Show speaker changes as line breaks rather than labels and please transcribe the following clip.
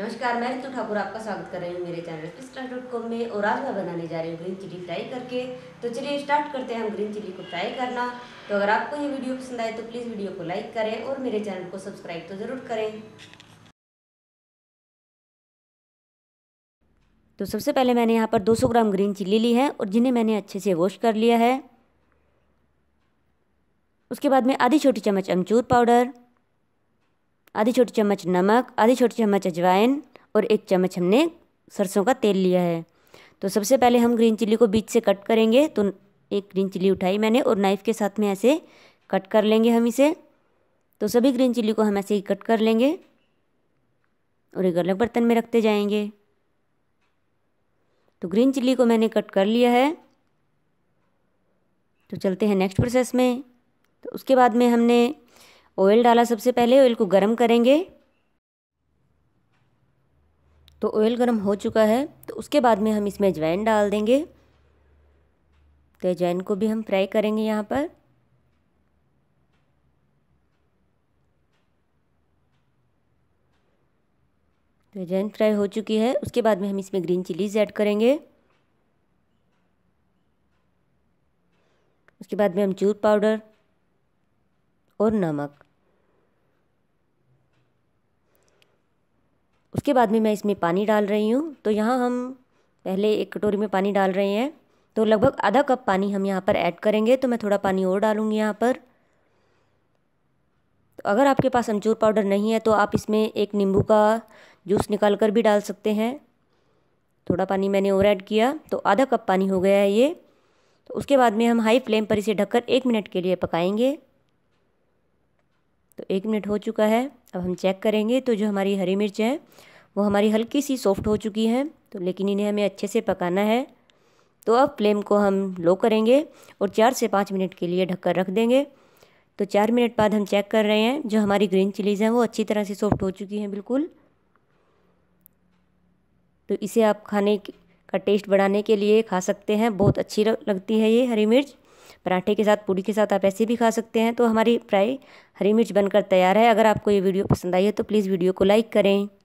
नमस्कार मैं ऋतु ठाकुर आपका स्वागत कर रही हूँ मेरे चैनल पिस्टा डॉट कॉम में और आज मैं बनाने जा रही हूँ ग्रीन चिली फ्राई करके तो चलिए स्टार्ट करते हैं हम ग्रीन चिली को फ्राई करना तो अगर आपको ये वीडियो पसंद आए तो प्लीज़ वीडियो को लाइक करें और मेरे चैनल को सब्सक्राइब तो ज़रूर करें तो सबसे पहले मैंने यहाँ पर दो ग्राम ग्रीन चिली ली है और जिन्हें मैंने अच्छे से वॉश कर लिया है उसके बाद में आधी छोटी चम्मच अमचूर पाउडर आधी छोटी चम्मच नमक आधी छोटी चम्मच अजवाइन और एक चम्मच हमने सरसों का तेल लिया है तो सबसे पहले हम ग्रीन चिल्ली को बीच से कट करेंगे तो एक ग्रीन चिल्ली उठाई मैंने और नाइफ़ के साथ में ऐसे कट कर लेंगे हम इसे तो सभी ग्रीन चिल्ली को हम ऐसे ही कट कर लेंगे और एक अलग बर्तन में रखते जाएंगे तो ग्रीन चिल्ली को मैंने कट कर लिया है तो चलते हैं नेक्स्ट प्रोसेस में तो उसके बाद में हमने ऑयल डाला सबसे पहले ऑयल को गर्म करेंगे तो ऑयल गर्म हो चुका है तो उसके बाद में हम इसमें अजवाइन डाल देंगे तो अजवाइन को भी हम फ्राई करेंगे यहाँ पर तो अजवाइन फ्राई हो चुकी है उसके बाद में हम इसमें ग्रीन चिलीज़ ऐड करेंगे उसके बाद में हम चूर पाउडर और नमक उसके बाद में मैं इसमें पानी डाल रही हूँ तो यहाँ हम पहले एक कटोरी में पानी डाल रहे हैं तो लगभग आधा कप पानी हम यहाँ पर ऐड करेंगे तो मैं थोड़ा पानी और डालूँगी यहाँ पर तो अगर आपके पास अमचूर पाउडर नहीं है तो आप इसमें एक नींबू का जूस निकाल कर भी डाल सकते हैं थोड़ा पानी मैंने और ऐड किया तो आधा कप पानी हो गया है ये तो उसके बाद में हम हाई फ्लेम पर इसे ढककर एक मिनट के लिए पकाएंगे तो एक मिनट हो चुका है अब हम चेक करेंगे तो जो हमारी हरी मिर्च है वो हमारी हल्की सी सॉफ्ट हो चुकी है तो लेकिन इन्हें हमें अच्छे से पकाना है तो अब फ्लेम को हम लो करेंगे और चार से पाँच मिनट के लिए ढककर रख देंगे तो चार मिनट बाद हम चेक कर रहे हैं जो हमारी ग्रीन चिलीज़ हैं वो अच्छी तरह से सॉफ्ट हो चुकी हैं बिल्कुल तो इसे आप खाने का टेस्ट बढ़ाने के लिए खा सकते हैं बहुत अच्छी लगती है ये हरी मिर्च पराठे के साथ पूड़ी के साथ आप ऐसे भी खा सकते हैं तो हमारी फ्राई हरी मिर्च बनकर तैयार है अगर आपको ये वीडियो पसंद आई है तो प्लीज़ वीडियो को लाइक करें